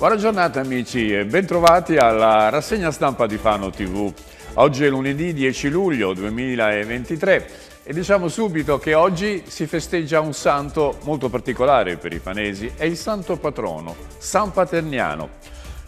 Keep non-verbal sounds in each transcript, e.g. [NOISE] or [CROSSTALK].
Buona giornata amici e bentrovati alla rassegna stampa di Fano TV. Oggi è lunedì 10 luglio 2023 e diciamo subito che oggi si festeggia un santo molto particolare per i fanesi, è il santo patrono, San Paterniano.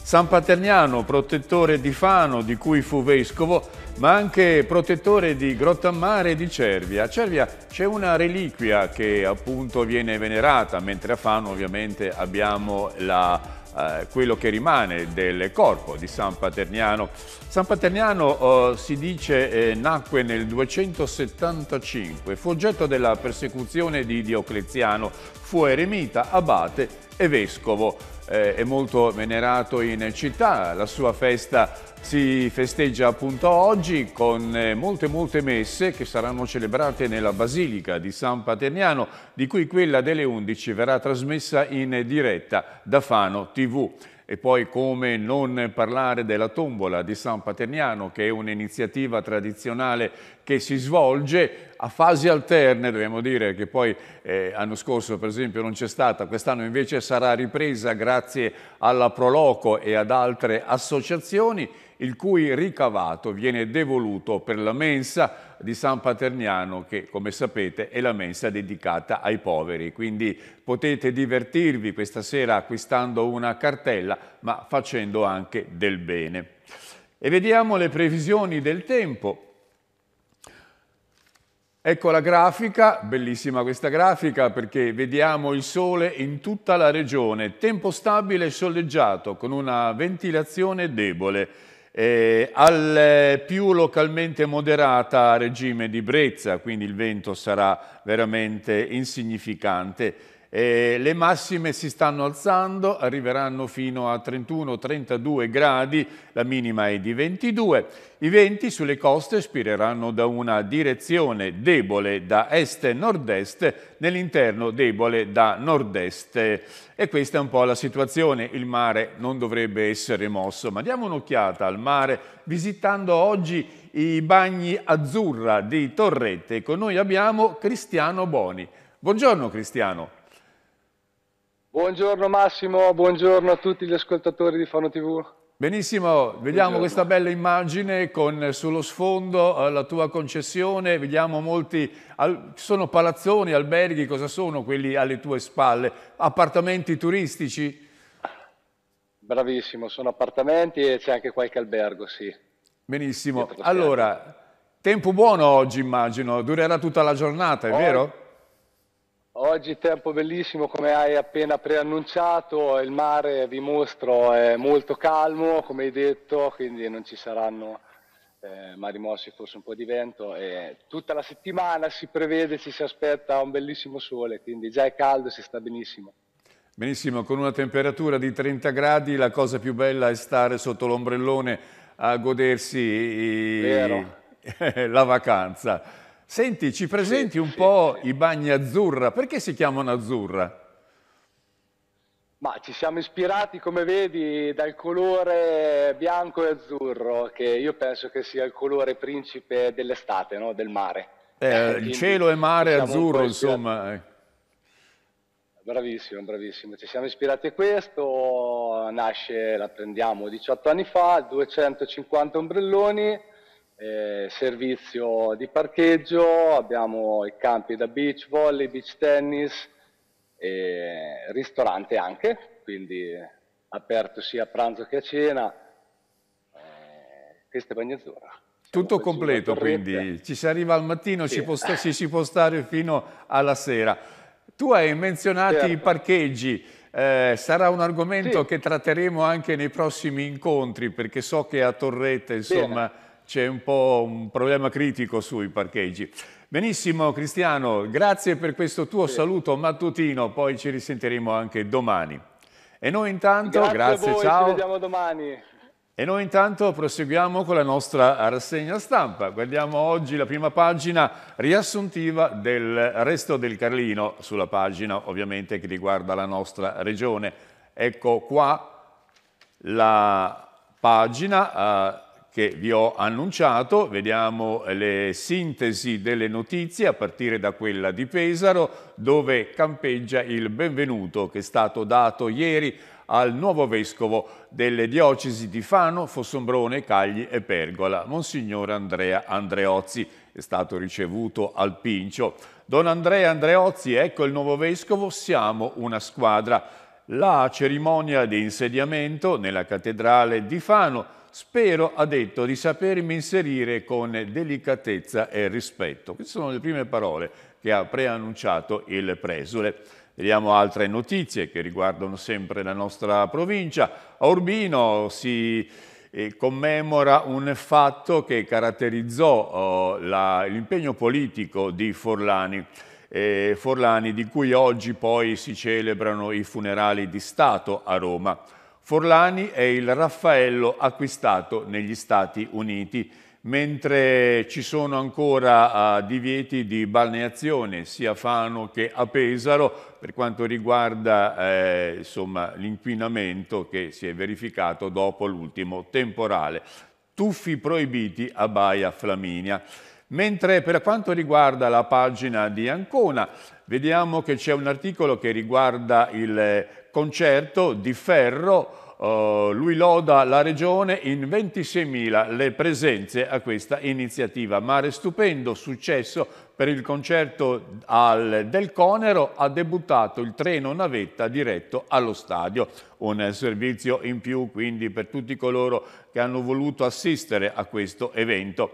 San Paterniano, protettore di Fano, di cui fu vescovo, ma anche protettore di Grottammare e di Cervia. A Cervia c'è una reliquia che appunto viene venerata, mentre a Fano ovviamente abbiamo la eh, quello che rimane del corpo di San Paterniano. San Paterniano eh, si dice eh, nacque nel 275, fu oggetto della persecuzione di Diocleziano, fu eremita, abate e vescovo eh, è molto venerato in città, la sua festa si festeggia appunto oggi con eh, molte molte messe che saranno celebrate nella Basilica di San Paterniano, di cui quella delle 11 verrà trasmessa in diretta da Fano TV. E poi come non parlare della tombola di San Paterniano, che è un'iniziativa tradizionale che si svolge a fasi alterne, dobbiamo dire che poi eh, l'anno scorso per esempio non c'è stata, quest'anno invece sarà ripresa grazie alla Proloco e ad altre associazioni il cui ricavato viene devoluto per la mensa di San Paterniano che come sapete è la mensa dedicata ai poveri. Quindi potete divertirvi questa sera acquistando una cartella ma facendo anche del bene. E vediamo le previsioni del tempo Ecco la grafica, bellissima questa grafica perché vediamo il sole in tutta la regione, tempo stabile e soleggiato con una ventilazione debole. Eh, al più localmente moderata regime di brezza, quindi il vento sarà veramente insignificante. Eh, le massime si stanno alzando, arriveranno fino a 31-32 gradi, la minima è di 22. I venti sulle coste spireranno da una direzione debole da est-nord-est, nell'interno debole da nord-est. E questa è un po' la situazione. Il mare non dovrebbe essere mosso, ma diamo un'occhiata al mare visitando oggi i bagni azzurra di Torrette. Con noi abbiamo Cristiano Boni. Buongiorno Cristiano. Buongiorno Massimo, buongiorno a tutti gli ascoltatori di Fano TV. Benissimo, vediamo buongiorno. questa bella immagine con eh, sullo sfondo eh, la tua concessione, vediamo molti, al, sono palazzoni, alberghi, cosa sono quelli alle tue spalle? Appartamenti turistici? Bravissimo, sono appartamenti e c'è anche qualche albergo, sì. Benissimo, allora, tempo buono oggi immagino, durerà tutta la giornata, è oh. vero? Oggi tempo bellissimo come hai appena preannunciato, il mare vi mostro è molto calmo come hai detto, quindi non ci saranno eh, mari mossi, forse un po' di vento e tutta la settimana si prevede, ci si aspetta un bellissimo sole, quindi già è caldo e si sta benissimo. Benissimo, con una temperatura di 30 gradi la cosa più bella è stare sotto l'ombrellone a godersi i... [LAUGHS] la vacanza. Senti, ci presenti un po' i bagni azzurra. Perché si chiamano azzurra? Ma ci siamo ispirati, come vedi, dal colore bianco e azzurro, che io penso che sia il colore principe dell'estate, no? del mare. Eh, eh il cielo e mare azzurro, insomma. Eh. Bravissimo, bravissimo. Ci siamo ispirati a questo, nasce, la prendiamo 18 anni fa, 250 ombrelloni, eh, servizio di parcheggio, abbiamo i campi da beach volley, beach tennis, e ristorante anche, quindi aperto sia a pranzo che a cena. Eh, questa è Bagnazzurra. Tutto completo quindi, ci si arriva al mattino, sì. ci, può, ci, si può stare fino alla sera. Tu hai menzionato certo. i parcheggi, eh, sarà un argomento sì. che tratteremo anche nei prossimi incontri perché so che a Torretta insomma... Bene c'è un po' un problema critico sui parcheggi. Benissimo Cristiano, grazie per questo tuo sì. saluto mattutino, poi ci risentiremo anche domani. E noi intanto, grazie, grazie voi, ciao. Ci vediamo domani. E noi intanto proseguiamo con la nostra rassegna stampa. Guardiamo oggi la prima pagina riassuntiva del resto del Carlino, sulla pagina ovviamente che riguarda la nostra regione. Ecco qua la pagina eh, che vi ho annunciato, vediamo eh, le sintesi delle notizie a partire da quella di Pesaro dove campeggia il benvenuto che è stato dato ieri al nuovo vescovo delle diocesi di Fano, Fossombrone, Cagli e Pergola, Monsignor Andrea Andreozzi. È stato ricevuto al Pincio. Don Andrea Andreozzi, ecco il nuovo vescovo, siamo una squadra. La cerimonia di insediamento nella cattedrale di Fano spero, ha detto, di sapermi inserire con delicatezza e rispetto. Queste sono le prime parole che ha preannunciato il Presule. Vediamo altre notizie che riguardano sempre la nostra provincia. A Urbino si eh, commemora un fatto che caratterizzò oh, l'impegno politico di Forlani. Eh, Forlani, di cui oggi poi si celebrano i funerali di Stato a Roma. Forlani è il Raffaello acquistato negli Stati Uniti, mentre ci sono ancora uh, divieti di balneazione sia a Fano che a Pesaro per quanto riguarda eh, l'inquinamento che si è verificato dopo l'ultimo temporale. Tuffi proibiti a Baia Flaminia. Mentre per quanto riguarda la pagina di Ancona, vediamo che c'è un articolo che riguarda il eh, concerto di Ferro, uh, lui loda la regione in 26.000 le presenze a questa iniziativa. Mare stupendo, successo per il concerto al, del Conero, ha debuttato il treno navetta diretto allo stadio. Un servizio in più quindi per tutti coloro che hanno voluto assistere a questo evento.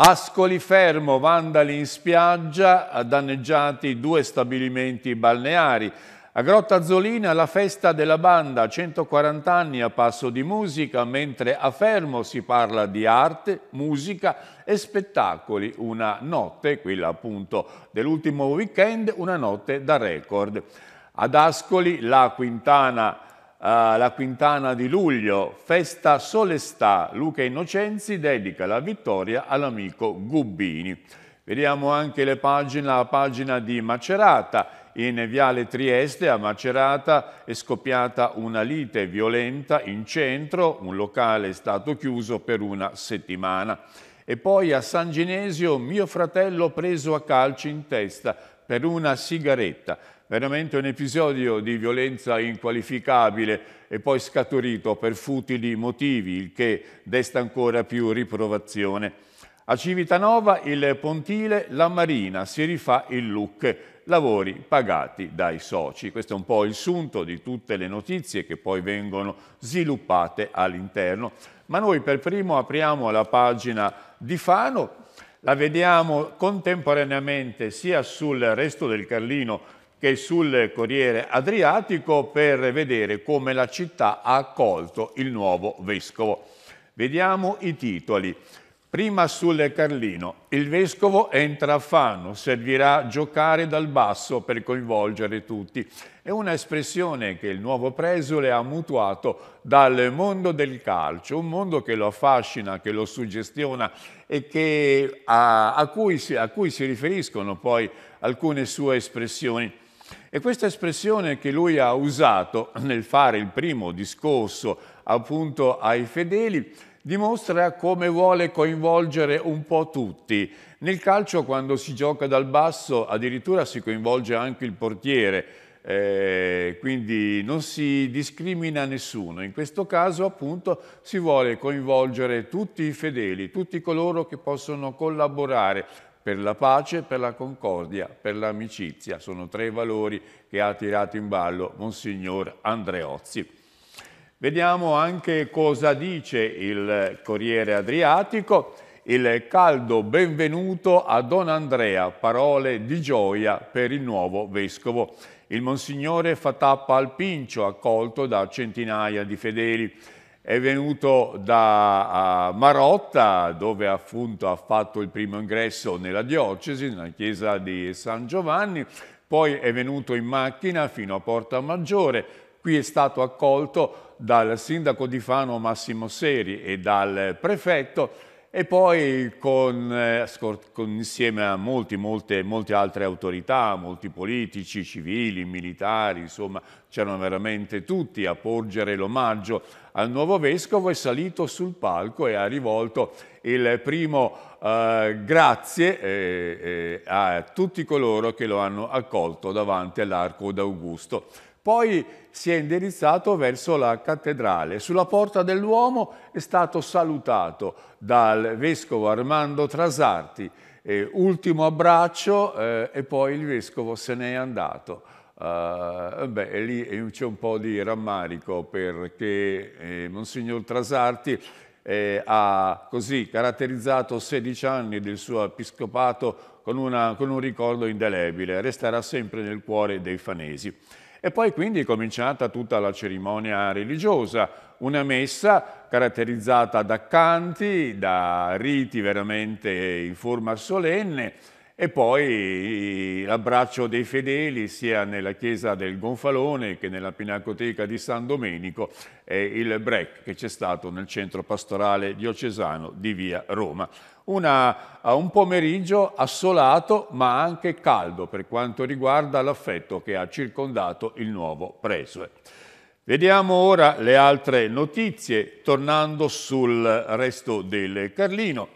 Ascoli fermo, vandali in spiaggia, danneggiati due stabilimenti balneari. A Grotta Zolina la festa della banda, 140 anni a passo di musica, mentre a Fermo si parla di arte, musica e spettacoli. Una notte, quella appunto dell'ultimo weekend, una notte da record. Ad Ascoli la Quintana eh, la quintana di luglio, festa solestà, Luca Innocenzi dedica la vittoria all'amico Gubbini. Vediamo anche pagine, la pagina di Macerata. In Viale Trieste a Macerata è scoppiata una lite violenta in centro, un locale è stato chiuso per una settimana. E poi a San Ginesio mio fratello preso a calci in testa per una sigaretta veramente un episodio di violenza inqualificabile e poi scaturito per futili motivi, il che desta ancora più riprovazione. A Civitanova il pontile La Marina si rifà il look, lavori pagati dai soci. Questo è un po' il sunto di tutte le notizie che poi vengono sviluppate all'interno. Ma noi per primo apriamo la pagina di Fano, la vediamo contemporaneamente sia sul resto del Carlino che è sul Corriere Adriatico per vedere come la città ha accolto il nuovo vescovo. Vediamo i titoli. Prima sul Carlino. Il vescovo entra a Fano, servirà a giocare dal basso per coinvolgere tutti. È un'espressione che il nuovo presole ha mutuato dal mondo del calcio, un mondo che lo affascina, che lo suggestiona e che, a, a, cui si, a cui si riferiscono poi alcune sue espressioni. E questa espressione che lui ha usato nel fare il primo discorso appunto ai fedeli dimostra come vuole coinvolgere un po' tutti. Nel calcio quando si gioca dal basso addirittura si coinvolge anche il portiere, eh, quindi non si discrimina nessuno. In questo caso appunto si vuole coinvolgere tutti i fedeli, tutti coloro che possono collaborare per la pace, per la concordia, per l'amicizia. Sono tre valori che ha tirato in ballo Monsignor Andreozzi. Vediamo anche cosa dice il Corriere Adriatico. Il caldo benvenuto a Don Andrea, parole di gioia per il nuovo vescovo. Il Monsignore fa tappa al Pincio, accolto da centinaia di fedeli è venuto da Marotta, dove appunto ha fatto il primo ingresso nella diocesi, nella chiesa di San Giovanni, poi è venuto in macchina fino a Porta Maggiore, qui è stato accolto dal sindaco di Fano Massimo Seri e dal prefetto, e poi con, eh, con, insieme a molti, molte, molte, altre autorità, molti politici, civili, militari, insomma c'erano veramente tutti a porgere l'omaggio al nuovo vescovo, è salito sul palco e ha rivolto il primo eh, grazie eh, eh a tutti coloro che lo hanno accolto davanti all'Arco d'Augusto. Poi si è indirizzato verso la cattedrale. Sulla porta dell'uomo è stato salutato dal vescovo Armando Trasarti, eh, ultimo abbraccio eh, e poi il vescovo se n'è andato. Uh, beh, lì eh, c'è un po' di rammarico perché eh, Monsignor Trasarti eh, ha così caratterizzato 16 anni del suo episcopato con, una, con un ricordo indelebile, resterà sempre nel cuore dei fanesi. E poi quindi è cominciata tutta la cerimonia religiosa, una messa caratterizzata da canti, da riti veramente in forma solenne, e poi l'abbraccio dei fedeli sia nella chiesa del Gonfalone che nella Pinacoteca di San Domenico e il break che c'è stato nel centro pastorale diocesano di via Roma. Una, un pomeriggio assolato ma anche caldo per quanto riguarda l'affetto che ha circondato il nuovo presue. Vediamo ora le altre notizie tornando sul resto del Carlino.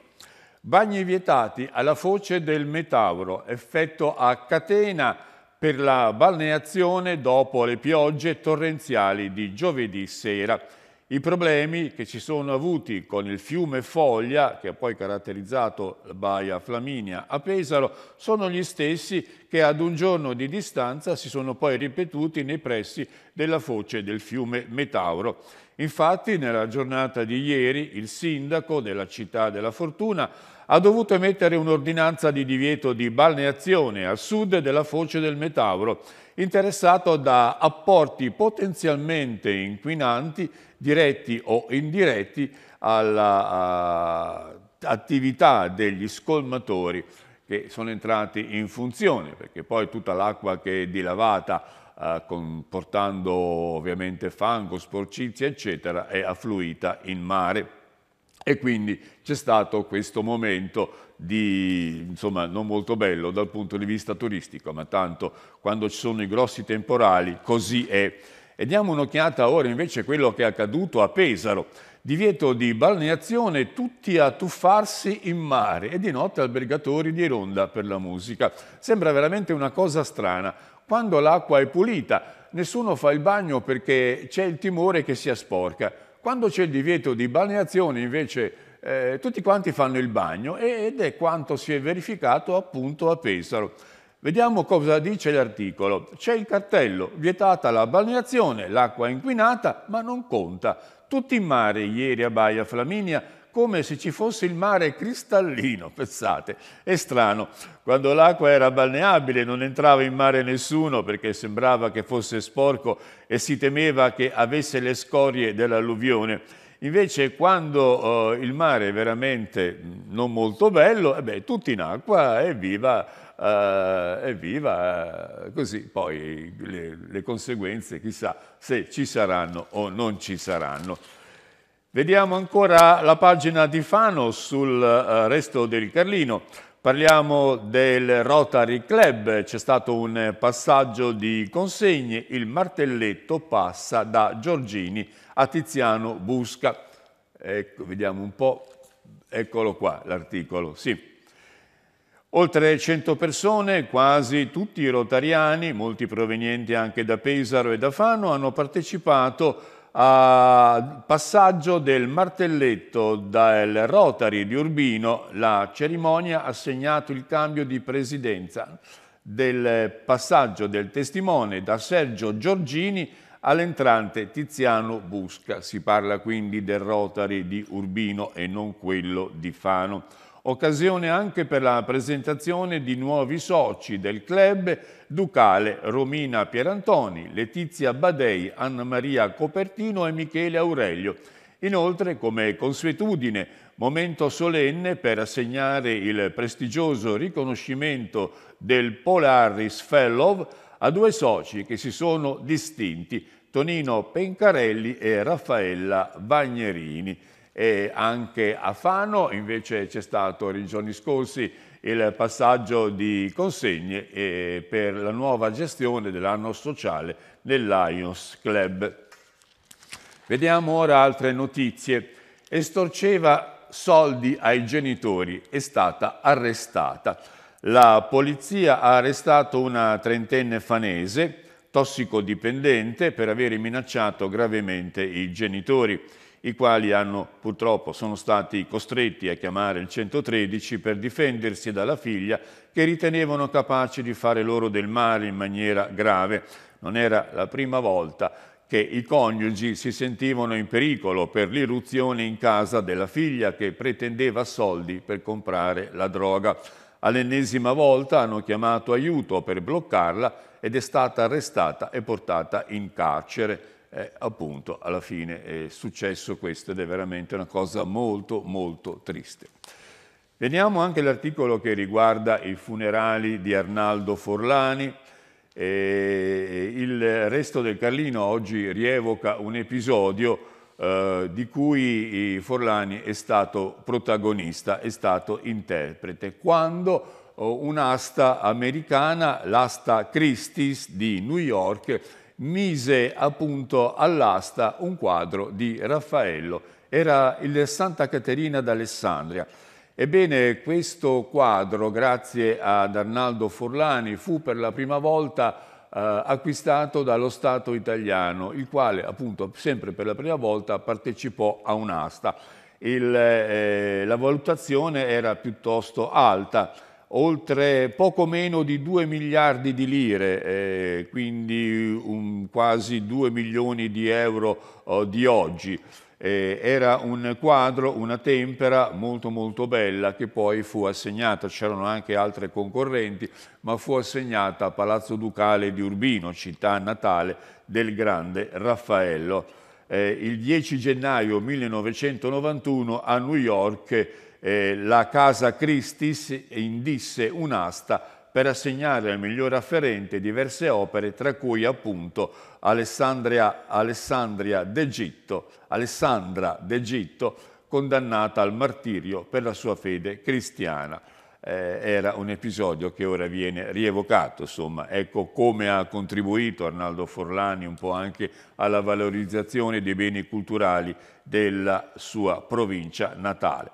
Bagni vietati alla foce del Metauro, effetto a catena per la balneazione dopo le piogge torrenziali di giovedì sera. I problemi che ci sono avuti con il fiume Foglia, che ha poi caratterizzato la Baia Flaminia a Pesaro, sono gli stessi che ad un giorno di distanza si sono poi ripetuti nei pressi della foce del fiume Metauro. Infatti nella giornata di ieri il sindaco della città della Fortuna ha dovuto emettere un'ordinanza di divieto di balneazione a sud della foce del Metauro, interessato da apporti potenzialmente inquinanti diretti o indiretti all'attività degli scolmatori che sono entrati in funzione, perché poi tutta l'acqua che è dilavata eh, comportando ovviamente fango, sporcizia, eccetera, è affluita in mare. E quindi c'è stato questo momento di, insomma, non molto bello dal punto di vista turistico, ma tanto quando ci sono i grossi temporali così è. E diamo un'occhiata ora invece a quello che è accaduto a Pesaro. Divieto di balneazione, tutti a tuffarsi in mare e di notte albergatori di ronda per la musica. Sembra veramente una cosa strana. Quando l'acqua è pulita, nessuno fa il bagno perché c'è il timore che sia sporca quando c'è il divieto di balneazione invece eh, tutti quanti fanno il bagno ed è quanto si è verificato appunto a Pesaro. Vediamo cosa dice l'articolo. C'è il cartello, vietata la balneazione, l'acqua è inquinata, ma non conta. Tutti in mare ieri a Baia Flaminia come se ci fosse il mare cristallino, [LAUGHS] pensate. È strano, quando l'acqua era balneabile non entrava in mare nessuno perché sembrava che fosse sporco e si temeva che avesse le scorie dell'alluvione. Invece quando eh, il mare è veramente non molto bello, eh beh, tutti in acqua e viva, eh, viva eh, così poi le, le conseguenze chissà se ci saranno o non ci saranno. Vediamo ancora la pagina di Fano sul eh, resto del Carlino. Parliamo del Rotary Club, c'è stato un passaggio di consegne, il martelletto passa da Giorgini a Tiziano Busca. Ecco, vediamo un po', eccolo qua l'articolo, sì. Oltre 100 persone, quasi tutti i rotariani, molti provenienti anche da Pesaro e da Fano, hanno partecipato a Uh, passaggio del martelletto dal Rotary di Urbino, la cerimonia ha segnato il cambio di presidenza del passaggio del testimone da Sergio Giorgini all'entrante Tiziano Busca. Si parla quindi del Rotary di Urbino e non quello di Fano occasione anche per la presentazione di nuovi soci del club Ducale Romina Pierantoni, Letizia Badei, Anna Maria Copertino e Michele Aurelio. Inoltre, come consuetudine, momento solenne per assegnare il prestigioso riconoscimento del Polaris Fellow a due soci che si sono distinti, Tonino Pencarelli e Raffaella Vagnerini e anche a Fano, invece c'è stato nei giorni scorsi il passaggio di consegne eh, per la nuova gestione dell'anno sociale del Lions Club. Vediamo ora altre notizie. Estorceva soldi ai genitori, è stata arrestata. La polizia ha arrestato una trentenne fanese, tossicodipendente, per aver minacciato gravemente i genitori i quali hanno, purtroppo sono stati costretti a chiamare il 113 per difendersi dalla figlia che ritenevano capace di fare loro del male in maniera grave. Non era la prima volta che i coniugi si sentivano in pericolo per l'irruzione in casa della figlia che pretendeva soldi per comprare la droga. All'ennesima volta hanno chiamato aiuto per bloccarla ed è stata arrestata e portata in carcere eh, appunto alla fine è successo questo ed è veramente una cosa molto molto triste. Veniamo anche all'articolo che riguarda i funerali di Arnaldo Forlani. E eh, il resto del Carlino oggi rievoca un episodio eh, di cui Forlani è stato protagonista, è stato interprete, quando oh, un'asta americana, l'asta Christie's di New York, mise appunto all'asta un quadro di Raffaello. Era il Santa Caterina d'Alessandria. Ebbene, questo quadro, grazie ad Arnaldo Forlani, fu per la prima volta eh, acquistato dallo Stato italiano, il quale appunto sempre per la prima volta partecipò a un'asta. Il, eh, la valutazione era piuttosto alta, oltre poco meno di 2 miliardi di lire, eh, quindi un, quasi 2 milioni di euro oh, di oggi. Eh, era un quadro, una tempera molto molto bella che poi fu assegnata, c'erano anche altre concorrenti, ma fu assegnata a Palazzo Ducale di Urbino, città natale del grande Raffaello. Eh, il 10 gennaio 1991 a New York eh, la Casa Christis indisse un'asta per assegnare al miglior afferente diverse opere, tra cui appunto Alessandria, Alessandria d'Egitto, Alessandra d'Egitto, condannata al martirio per la sua fede cristiana. Eh, era un episodio che ora viene rievocato, insomma. Ecco come ha contribuito Arnaldo Forlani un po' anche alla valorizzazione dei beni culturali della sua provincia natale.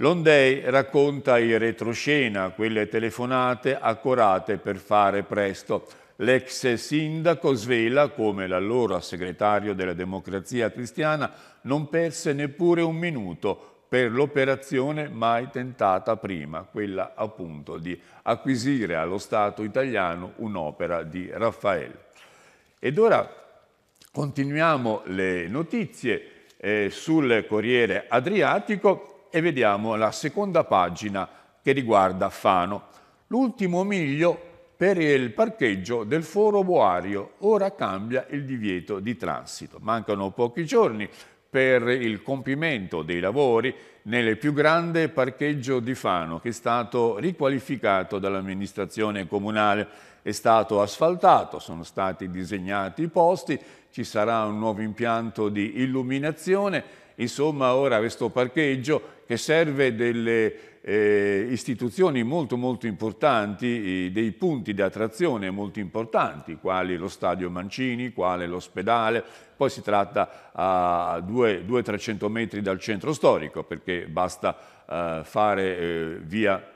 Londei racconta in retroscena quelle telefonate accorate per fare presto. L'ex sindaco svela come l'allora segretario della democrazia cristiana non perse neppure un minuto per l'operazione mai tentata prima, quella appunto di acquisire allo Stato italiano un'opera di Raffaele. Ed ora continuiamo le notizie eh, sul Corriere Adriatico e vediamo la seconda pagina che riguarda Fano. L'ultimo miglio per il parcheggio del foro boario, ora cambia il divieto di transito. Mancano pochi giorni per il compimento dei lavori nel più grande parcheggio di Fano che è stato riqualificato dall'amministrazione comunale. È stato asfaltato, sono stati disegnati i posti, ci sarà un nuovo impianto di illuminazione insomma ora questo parcheggio che serve delle eh, istituzioni molto molto importanti, dei punti di attrazione molto importanti, quali lo stadio Mancini, quale l'ospedale, poi si tratta a 200-300 metri dal centro storico perché basta eh, fare eh, via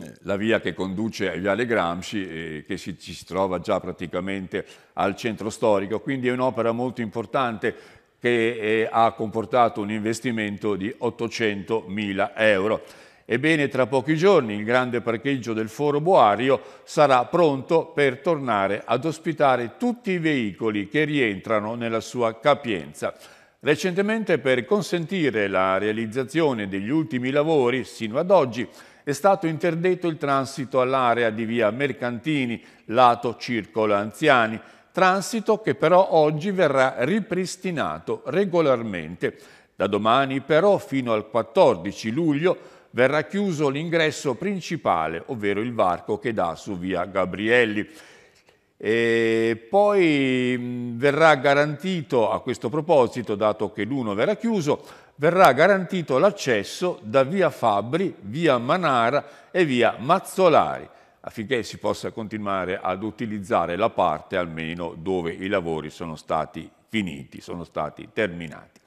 eh, la via che conduce ai Viale Gramsci eh, che si, ci si trova già praticamente al centro storico, quindi è un'opera molto importante che eh, ha comportato un investimento di 800.000 euro. Ebbene, tra pochi giorni il grande parcheggio del Foro Boario sarà pronto per tornare ad ospitare tutti i veicoli che rientrano nella sua capienza. Recentemente, per consentire la realizzazione degli ultimi lavori, sino ad oggi, è stato interdetto il transito all'area di via Mercantini, lato Circolo Anziani, transito che però oggi verrà ripristinato regolarmente. Da domani però fino al 14 luglio verrà chiuso l'ingresso principale, ovvero il varco che dà su via Gabrielli. E poi mm, verrà garantito, a questo proposito, dato che l'uno verrà chiuso, verrà garantito l'accesso da via Fabbri, via Manara e via Mazzolari affinché si possa continuare ad utilizzare la parte almeno dove i lavori sono stati finiti, sono stati terminati.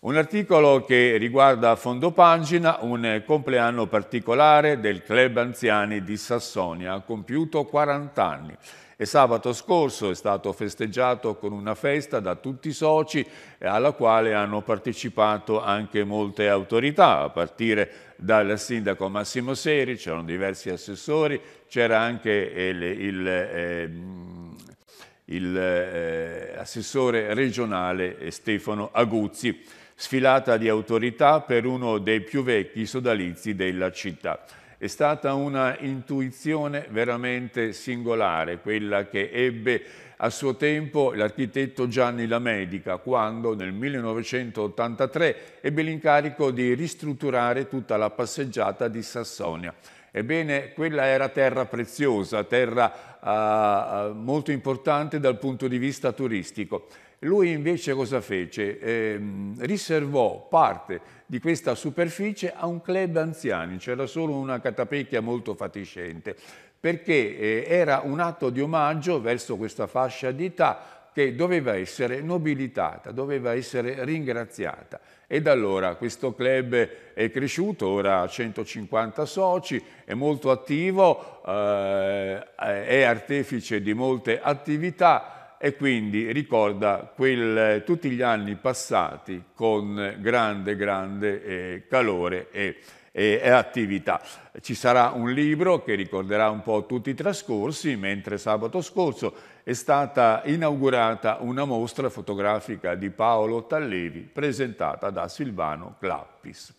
Un articolo che riguarda a fondo pagina un compleanno particolare del Club Anziani di Sassonia, ha compiuto 40 anni e sabato scorso è stato festeggiato con una festa da tutti i soci eh, alla quale hanno partecipato anche molte autorità, a partire dal sindaco Massimo Seri, c'erano diversi assessori, c'era anche eh, il, il eh, il eh, assessore regionale eh, Stefano Aguzzi, sfilata di autorità per uno dei più vecchi sodalizi della città. È stata una intuizione veramente singolare, quella che ebbe a suo tempo l'architetto Gianni Lamedica, quando nel 1983 ebbe l'incarico di ristrutturare tutta la passeggiata di Sassonia. Ebbene, quella era terra preziosa, terra eh, molto importante dal punto di vista turistico. Lui invece cosa fece? Eh, riservò parte di questa superficie a un club anziani, c'era solo una catapecchia molto fatiscente, perché eh, era un atto di omaggio verso questa fascia di età che doveva essere nobilitata, doveva essere ringraziata. E da allora questo club è cresciuto, ora ha 150 soci, è molto attivo, eh, è artefice di molte attività, e quindi ricorda quel, tutti gli anni passati con grande, grande eh, calore e, e, e, attività. Ci sarà un libro che ricorderà un po' tutti i trascorsi, mentre sabato scorso è stata inaugurata una mostra fotografica di Paolo Tallevi presentata da Silvano Clappis.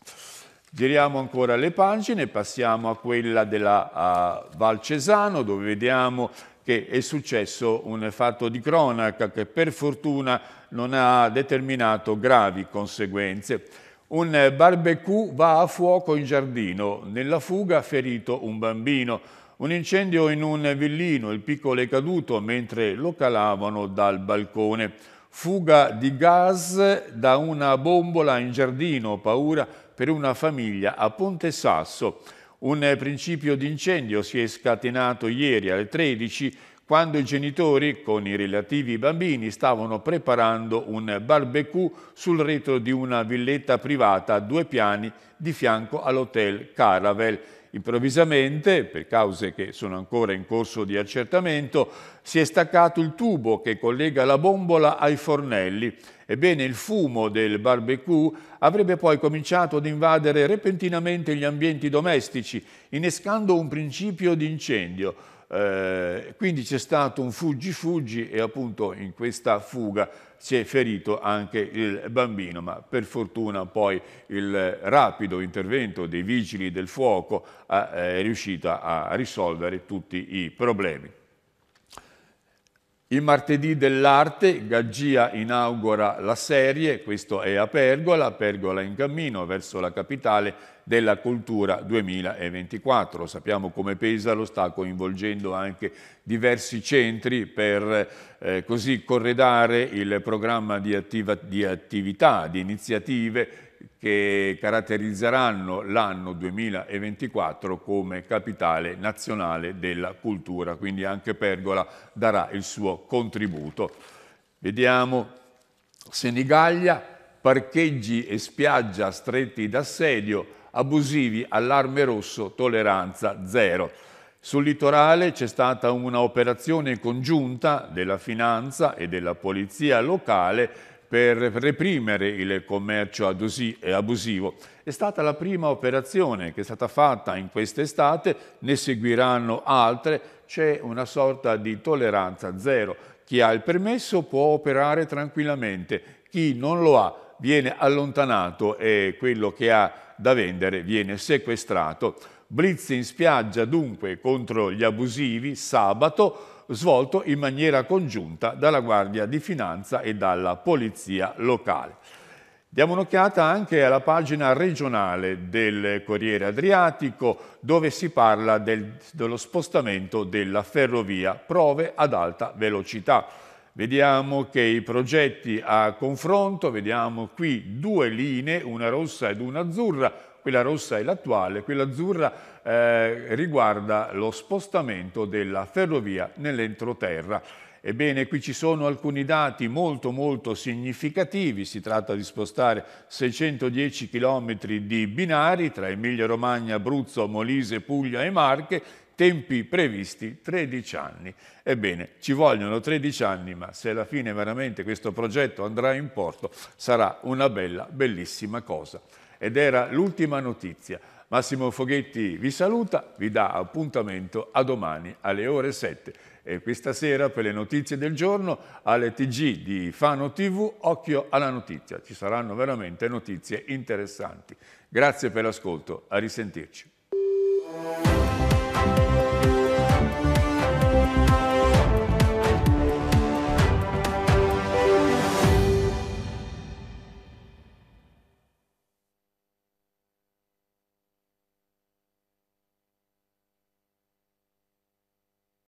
Giriamo ancora le pagine, passiamo a quella della a Valcesano dove vediamo che è successo un fatto di cronaca che per fortuna non ha determinato gravi conseguenze. Un barbecue va a fuoco in giardino, nella fuga ferito un bambino. Un incendio in un villino, il piccolo è caduto mentre lo calavano dal balcone. Fuga di gas da una bombola in giardino, paura per una famiglia a Ponte Sasso. Un principio di incendio si è scatenato ieri alle 13 quando i genitori con i relativi bambini stavano preparando un barbecue sul retro di una villetta privata a due piani di fianco all'hotel Caravel improvvisamente, per cause che sono ancora in corso di accertamento, si è staccato il tubo che collega la bombola ai fornelli. Ebbene, il fumo del barbecue avrebbe poi cominciato ad invadere repentinamente gli ambienti domestici, innescando un principio di incendio. Eh, quindi c'è stato un fuggi-fuggi e appunto in questa fuga si è ferito anche il bambino, ma per fortuna poi il rapido intervento dei vigili del fuoco eh, è riuscito a risolvere tutti i problemi. Il martedì dell'arte Gaggia inaugura la serie, questo è a Pergola, Pergola in cammino verso la capitale della cultura 2024. Sappiamo come Pesaro sta coinvolgendo anche diversi centri per eh, così corredare il programma di, attiva, di attività, di iniziative che caratterizzeranno l'anno 2024 come capitale nazionale della cultura, quindi anche Pergola darà il suo contributo. Vediamo Senigallia, parcheggi e spiaggia stretti d'assedio, abusivi, allarme rosso, tolleranza zero. Sul litorale c'è stata un'operazione congiunta della finanza e della polizia locale per reprimere il commercio abusivo. È stata la prima operazione che è stata fatta in quest'estate, ne seguiranno altre, c'è una sorta di tolleranza zero. Chi ha il permesso può operare tranquillamente, chi non lo ha viene allontanato e quello che ha da vendere viene sequestrato. Blitz in spiaggia dunque contro gli abusivi sabato, svolto in maniera congiunta dalla Guardia di Finanza e dalla Polizia locale. Diamo un'occhiata anche alla pagina regionale del Corriere Adriatico dove si parla del, dello spostamento della ferrovia, prove ad alta velocità. Vediamo che i progetti a confronto, vediamo qui due linee, una rossa ed una azzurra, quella rossa è l'attuale, quella azzurra eh, riguarda lo spostamento della ferrovia nell'entroterra. Ebbene, qui ci sono alcuni dati molto molto significativi, si tratta di spostare 610 km di binari tra Emilia Romagna, Abruzzo, Molise, Puglia e Marche, tempi previsti 13 anni. Ebbene, ci vogliono 13 anni, ma se alla fine veramente questo progetto andrà in porto sarà una bella, bellissima cosa ed era l'ultima notizia. Massimo Foghetti vi saluta, vi dà appuntamento a domani alle ore 7 e questa sera per le notizie del giorno alle TG di Fano TV, occhio alla notizia, ci saranno veramente notizie interessanti. Grazie per l'ascolto, a risentirci.